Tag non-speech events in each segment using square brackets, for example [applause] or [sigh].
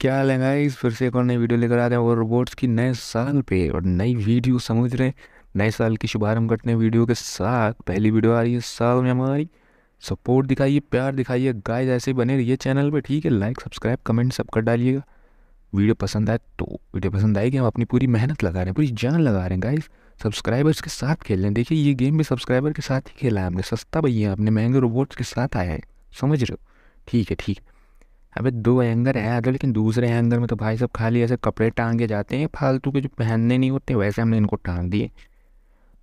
क्या लेंगे इस फिर से एक और नई वीडियो लेकर आ रहे हैं और रोबोट्स की नए साल पे और नई वीडियो समझ रहे हैं नए साल की शुभारंभ करते हैं वीडियो के साथ पहली वीडियो आ रही है साल में हमारी सपोर्ट दिखाइए प्यार दिखाइए गाइस ऐसे बने रहिए चैनल पे ठीक है लाइक सब्सक्राइब कमेंट सब कर डालिएगा वीडियो पसंद आए तो वीडियो पसंद आएगी हम अपनी पूरी मेहनत लगा रहे हैं पूरी जान लगा रहे हैं गाइस सब्सक्राइबर्स के साथ खेल रहे हैं देखिए ये गेम भी सब्सक्राइबर के साथ ही खेला है हमने सस्ता भैया अपने महंगे रोबोट्स के साथ आया है समझ रहे हो ठीक है ठीक है अबे दो हैंगर है अगर लेकिन दूसरे हैंगर में तो भाई सब खाली ऐसे कपड़े टांगे जाते हैं फालतू के जो पहनने नहीं होते वैसे हमने इनको टांग दिए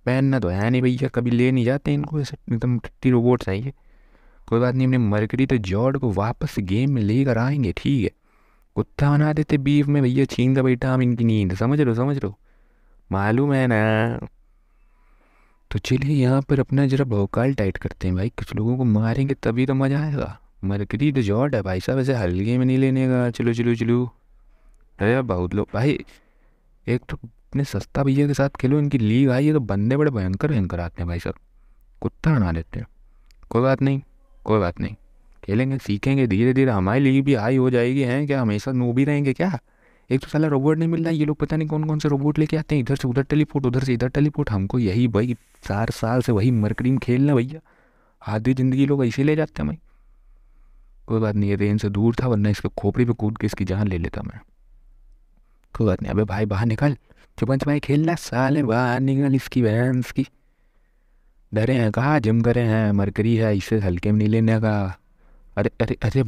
पहनना तो है नहीं भैया कभी ले नहीं जाते इनको ऐसे एकदम टट्टी रोबोट चाहिए कोई बात नहीं हमने मरकरी तो जॉर्ड को वापस गेम में लेकर आएंगे ठीक है कुत्ता बना देते बीफ में भैया छीन था बैठा हम इनकी नींद समझ लो समझ लो मालूम है ना तो चलिए यहाँ पर अपना ज़रा भोकाल टाइट करते हैं भाई कुछ लोगों को मारेंगे तभी तो मज़ा आएगा मरकरी तो जॉट है भाई साहब ऐसे हल्के में नहीं लेने का चलो चलो चलो अरे यार बहुत लोग भाई एक तो इतने सस्ता भैया के साथ खेलो इनकी लीग आई है तो बंदे बड़े भयंकर भयंकर आते हैं भाई साहब कुत्ता बना देते हैं कोई बात नहीं कोई बात नहीं खेलेंगे सीखेंगे धीरे धीरे हमारी लीग भी हाई हो जाएगी हैं क्या हमेशा नो भी रहेंगे क्या एक तो साला रोबोट नहीं मिल रहा ये लोग पता नहीं कौन कौन से रोबोट लेके आते हैं इधर से उधर टेलीपोर्ट उधर से इधर टेलीपोर्ट हमको यही भाई चार साल से वही मरकरी में खेलना भैया आधी ज़िंदगी लोग ऐसे ले जाते हैं भाई कोई बात नहीं रेन से दूर था वरना इसके खोपड़ी पे कूद के इसकी जान ले लेता मैं कोई बात नहीं अबे भाई बाहर निकल चुपन चुपाई खेलना साले बाहर निकल इसकी वहन की डरे हैं कहा जिम करे हैं मरकरी है इसे हल्के में नहीं लेने का अरे अरे अरे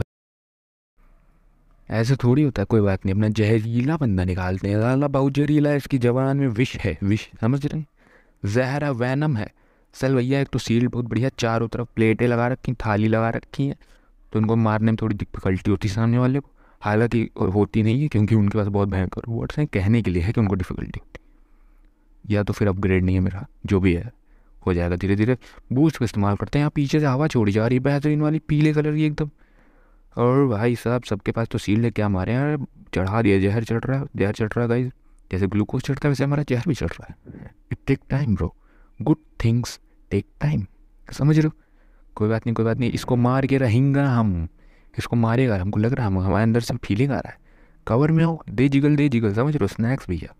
ऐसे थोड़ी होता है कोई बात नहीं अपना जहरीला बंदा निकालते हैं अल्लाह बहुत जहरीला इसकी जबान में विष है विष समझ रहे हैं जहरा वैनम है सल भैया एक तो सील बहुत बढ़िया चारों तरफ प्लेटें लगा रखी थाली लगा रखी हैं तो उनको मारने में थोड़ी डिफ़िकल्टी होती सामने वाले को हालांकि होती नहीं है क्योंकि उनके पास बहुत भयंकर वर्ड्स हैं कहने के लिए है कि उनको डिफ़िकल्टी होती या तो फिर अपग्रेड नहीं है मेरा जो भी है हो जाएगा धीरे धीरे बूस्ट का इस्तेमाल करते हैं यहाँ पीछे से हवा छोड़ी जा रही है बेहतरीन वाली पीले कलर की एकदम और भाई साहब सबके पास तो सील है क्या मारे हैं चढ़ा दिया जहर चढ़ रहा है जहर चढ़ रहा है गाइज जैसे ग्लूकोज चढ़ता है वैसे हमारा जहर भी चढ़ रहा है it take time bro good things take time समझ रहे हो कोई बात नहीं कोई बात नहीं इसको मार के रहेंगे हम इसको मारेगा हमको लग रहा है हम हमारे अंदर से फीलिंग आ रहा है कवर में हो दे जिगल दे जिगल समझ रहे हो स्नैक्स भैया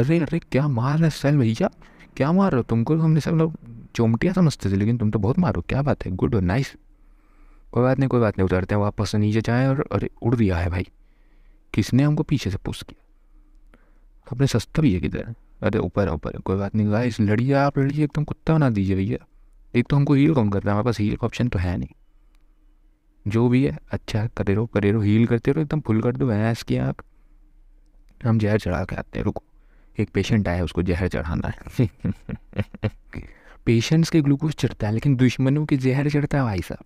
अरे अरे क्या मार रहा है सैल भैया क्या मार रहे हो तुमको तो हमने सब लोग चोमटिया समझते थे लेकिन तुम तो बहुत मारो क्या बात है गुड और नाइस कोई बात नहीं कोई बात नहीं उतरते हैं वापस से नीचे जाएँ और अरे उड़ दिया है भाई किसने हमको पीछे से पुश किया अपने सस्ता भी है किधर अरे ऊपर ऊपर कोई बात नहीं गाइस लड़िए आप लड़िए एकदम कुत्ता बना दीजिए भैया एक तो हमको हील कौन करता है हमारे पास हील का ऑप्शन तो है नहीं जो भी है अच्छा करे रहो करे रहो हील करते रहो एकदम फुल कर दो भैंस की आँख हम जहर चढ़ा के आते हैं रुको एक पेशेंट आया उसको जहर चढ़ाना है पेशेंट्स के ग्लूकोज चढ़ता है लेकिन दुश्मनों के जहर चढ़ता है भाई साहब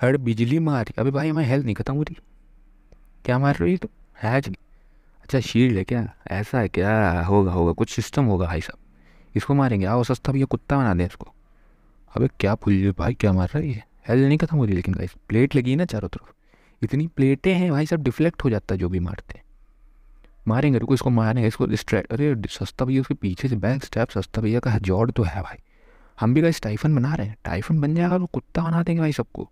हर बिजली मार अबे भाई हमारी हेल्थ नहीं खत्म हो रही क्या मार रही तो है जी अच्छा शील्ड है क्या ऐसा है क्या होगा होगा कुछ सिस्टम होगा भाई साहब इसको मारेंगे आओ सस्ता भैया कुत्ता बना दें इसको अबे क्या पुल भाई क्या मार रहा है ये हेल नहीं खत्म हो रही लेकिन गाइस प्लेट लगी ना चारों तरफ इतनी प्लेटें हैं भाई सब डिफ्लेक्ट हो जाता है जो भी मारते मारेंगे रुको इसको मारेंगे इसको डिस्ट्रैक्ट अरे सस्ता भैया उसके पीछे से बैक स्टैप सस्ता भैया का हजौड़ तो है भाई हम भी गाइस टाइफन बना रहे हैं टाइफन बन जाएगा तो कुत्ता बना देंगे भाई सबको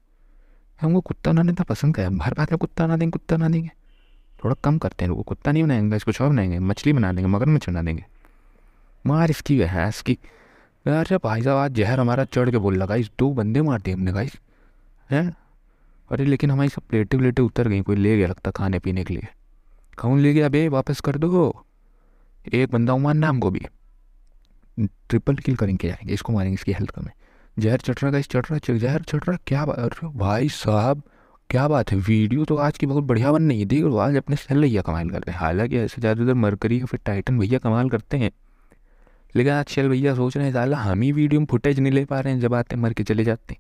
हमको कुत्ता बनाने तो पसंद है हर बात में कुत्ता बना देंगे कुत्ता बना देंगे थोड़ा कम करते हैं लोग कुत्ता नहीं बनाएंगे इसको और बनाएंगे मछली बना देंगे मगरमच्छ बना देंगे मार इसकी है इसकी यार अच्छा भाई साहब आज जहर हमारा चढ़ के बोल लगा इस दो बंदे मार दिए हमने गाइस हैं अरे लेकिन हमारी सब प्लेटें व्लेटें उतर गई कोई ले गया लगता खाने पीने के लिए कौन ले गया बे वापस कर दो एक बंदा हूँ नाम को भी ट्रिपल किल करेंगे जाएंगे इसको मारेंगे इसकी हेल्थ कमें जहर चट रहा गाइस चट रहा जहर चट रहा क्या बात अरे भाई साहब क्या बात है वीडियो तो आज की बहुत बढ़िया बन नहीं थी और आज अपने सेल भैया कमाल करते हैं हालांकि ऐसे ज़्यादातर मरकरी या फिर टाइटन भैया कमाल करते हैं लेकिन अक्षल भैया सोच रहे हैं साला हम ही वीडियो में फुटेज नहीं ले पा रहे हैं जब आते मर के चले जाते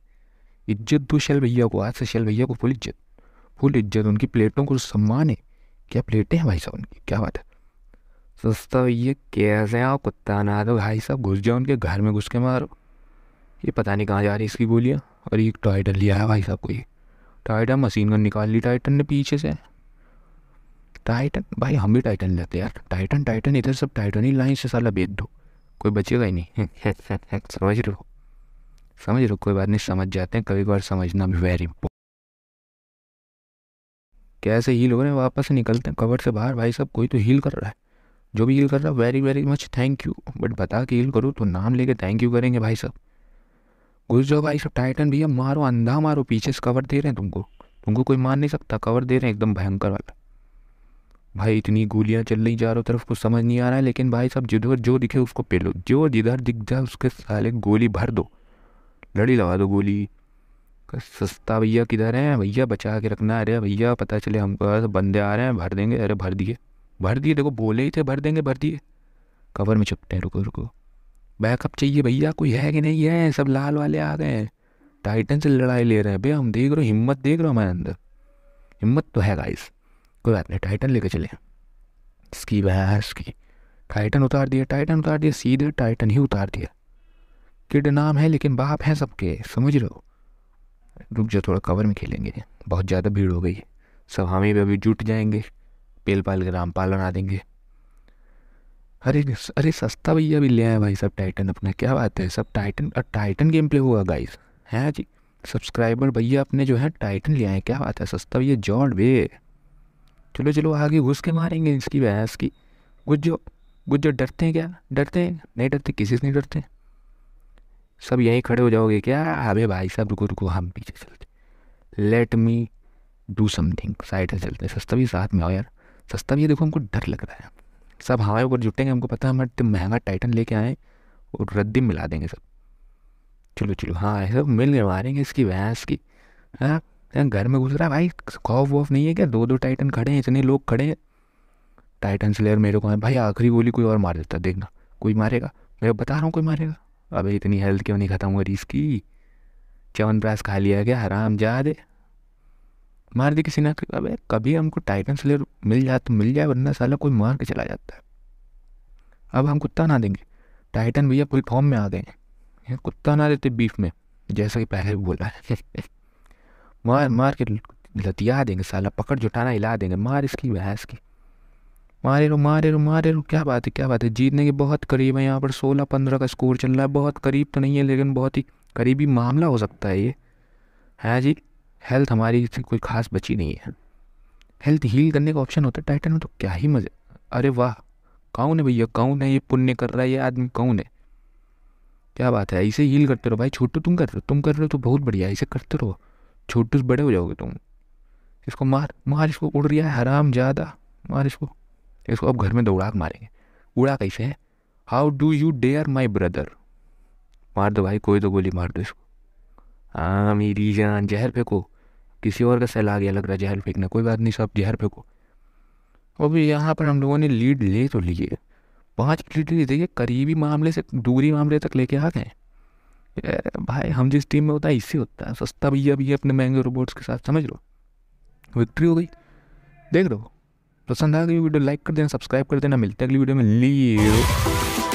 इज्जत दो शैल भैया को आज से शैल भैया को फुल इज्जत फुल इज्जत उनकी प्लेटों को सम्मान है क्या प्लेटें हैं भाई साहब उनकी क्या बात है सस्ता भैया कैसे आओ कुत्ता ना दो भाई साहब घुस जाओ उनके घर में घुस के मारो ये पता नहीं कहाँ जा रही इसकी गोलियाँ और एक टाइटन लिया है भाई साहब को ये टाइटन मशीन गन निकाल ली टाइटन ने पीछे से टाइटन भाई हम भी टाइटन लेते यार टाइटन टाइटन इधर सब टाइटन ही लाइन से साला बेच दो कोई बचेगा ही नहीं [laughs] समझ रहे हो समझ रहे कोई बात नहीं समझ जाते हैं कभी कभार समझना भी वेरी इंपॉर्टेंट कैसे हील हो रहे हैं वापस निकलते हैं कवर से बाहर भाई साहब कोई तो हील कर रहा है जो भी हील कर रहा है very very much thank you but बता के हील करो तो नाम लेके थैंक यू करेंगे भाई साहब घुस जाओ भाई साहब टाइटन भैया मारो अंधा मारो पीछे से कवर दे रहे हैं तुमको तुमको कोई मार नहीं सकता कवर दे रहे हैं एकदम भयंकर वाला भाई इतनी गोलियाँ चल रही चारों तरफ कुछ समझ नहीं आ रहा है लेकिन भाई साहब जिधर जो दिखे उसको पे लो जो जिधर दिख जाए उसके साले गोली भर दो लड़ी लगा दो गोली सस्ता भैया किधर है भैया बचा के रखना अरे भैया पता चले हमको तो बंदे आ रहे हैं भर देंगे अरे भर दिए भर दिए देखो बोले ही थे भर देंगे भर दिए कवर में छुपते हैं रुको रुको बैकअप चाहिए भैया कोई है कि नहीं है सब लाल वाले आ गए हैं टाइटन से लड़ाई ले रहे हैं भैया हम देख रहे हो हिम्मत देख रहे हो हमारे अंदर हिम्मत तो है गाइस कोई बात नहीं टाइटन लेके चले इसकी बहस की टाइटन उतार दिया टाइटन उतार दिया सीधे टाइटन ही उतार दिया किड नाम है लेकिन बाप है सबके समझ लो रुक जाओ थोड़ा कवर में खेलेंगे बहुत ज़्यादा भीड़ हो गई है सब हमें भी अभी जुट जाएंगे पेल पाल के रामपाल बना देंगे अरे अरे सस्ता भैया भी ले आए भाई सब टाइटन अपना क्या बात है सब टाइटन और टाइटन गेम प्ले हुआ गाइस हैं जी सब्सक्राइबर भैया अपने जो है टाइटन ले आए क्या बात है सस्ता भैया जॉन वे चलो तो चलो आगे घुस के मारेंगे इसकी बहस की गुज्जो गुज्जो डरते हैं क्या डरते हैं नहीं डरते किसी से नहीं डरते सब यहीं खड़े हो जाओगे क्या अबे भाई साहब रुको रुको हम पीछे चलते let me do something side से चलते हैं सस्ता भी साथ में आओ यार सस्ता भी देखो हमको डर लग रहा है सब हवाए ऊपर जुटेंगे हमको पता है हम इतने महंगा टाइटन लेके आए और रद्दी मिला देंगे सब चलो चलो हाँ सब मिल मारेंगे इसकी भैंस की हाँ यहाँ घर में घुस रहा है भाई खौफ वॉफ नहीं है क्या दो दो टाइटन खड़े हैं इतने लोग खड़े हैं टाइटन स्लेयर मेरे को भाई आखिरी गोली कोई और मार देता देखना कोई मारेगा मैं बता रहा हूँ कोई मारेगा अबे इतनी हेल्थ क्यों नहीं ख़त्म हो रही इसकी चवन प्रास खा लिया क्या हराम जा दे मार दी किसी ने अबे कभी हमको टाइटन स्लेयर मिल जाए तो मिल जाए वरना साला कोई मार के चला जाता है अब हम कुत्ता ना देंगे टाइटन भैया फुल फॉर्म में आ गए कुत्ता ना देते बीफ में जैसा कि पहले बोला है [laughs] मार मार के लतिया देंगे साला पकड़ जुटाना हिला देंगे मार इसकी भैंस की मारे रो मारे रो मारे रो क्या बात है क्या बात है जीतने के बहुत करीब है यहाँ पर सोलह पंद्रह का स्कोर चल रहा है बहुत करीब तो नहीं है लेकिन बहुत ही करीबी मामला हो सकता है ये है जी हेल्थ हमारी कोई खास बची नहीं है हेल्थ हील करने का ऑप्शन होता है टाइटन में तो क्या ही मज़े अरे वाह कौन है भैया कौन है ये पुण्य कर रहा है ये आदमी कौन है क्या बात है ऐसे हील करते रहो भाई छोटो तुम कर रहे हो तुम कर रहे हो तो बहुत बढ़िया ऐसे करते रहो छोटू से बड़े हो जाओगे तुम इसको मार मार इसको उड़ रहा है हराम ज़्यादा मार इसको इसको अब घर में दौड़ा के मारेंगे उड़ा कैसे है how do you dare my brother मार दो भाई कोई तो गोली मार दो इसको हाँ मेरी जान जहर फेंको किसी और का आ गया लग रहा है जहर फेंकना कोई बात नहीं सब जहर फेंको अब यहाँ पर हम लोगों ने लीड ले तो लिए पाँच लीड लिए देखिए करीबी मामले से दूरी मामले तक लेके आ गए भाई हम जिस टीम में होता है इससे होता है सस्ता भैया भैया अपने महंगे रोबोट्स के साथ समझ लो विक्ट्री हो गई देख लो पसंद आ गई वीडियो लाइक कर देना सब्सक्राइब कर देना मिलते हैं अगली वीडियो में लिए